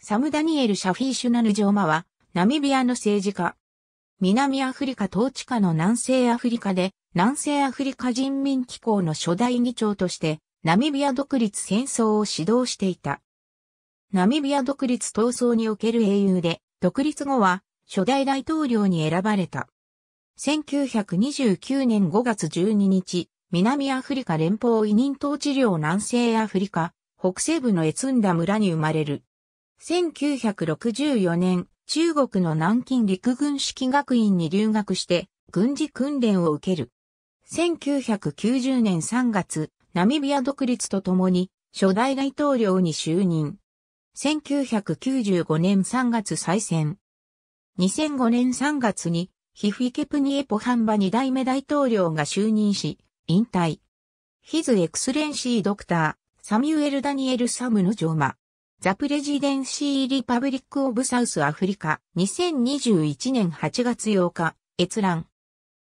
サム・ダニエル・シャフィーシュナヌジョーマは、ナミビアの政治家。南アフリカ統治下の南西アフリカで、南西アフリカ人民機構の初代議長として、ナミビア独立戦争を指導していた。ナミビア独立闘争における英雄で、独立後は初代大統領に選ばれた。1929年5月12日、南アフリカ連邦委任統治領南西アフリカ、北西部のエツンダ村に生まれる。1964年、中国の南京陸軍式学院に留学して、軍事訓練を受ける。1990年3月、ナミビア独立とともに、初代大統領に就任。1995年3月再選。2005年3月に、ヒフィケプニエポハンバ2代目大統領が就任し、引退。ヒズ・エクスレンシー・ドクター、サミュエル・ダニエル・サムのジョマ。ザ・プレジデンシー・リパブリック・オブ・サウス・アフリカ2021年8月8日閲覧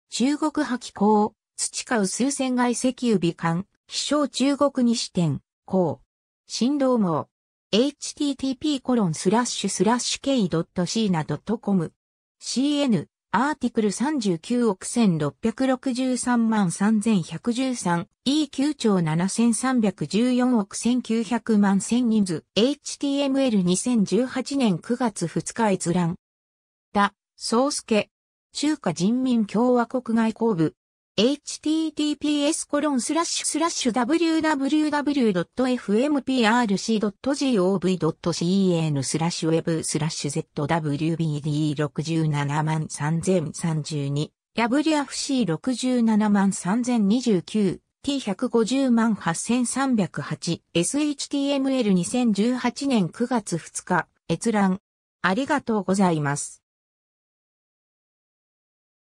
中国破棄港土買う数千外石油美観飛翔中国西店港振動網 http コロンスラッシュスラッシュ k c i n a c o m cn アーティクル39億1663万3113 E9 兆7314億1900万1000人図 HTML2018 年9月2日閲覧。だ、宗介。中華人民共和国外交部 https コロンスラッシュスラッシュ www.fmprc.gov.cn スラッシュウェブスラッシュ zwbd67 3032 wfc67 3029 T150 8308 SHTML2018 年9月2日閲覧ありがとうございます。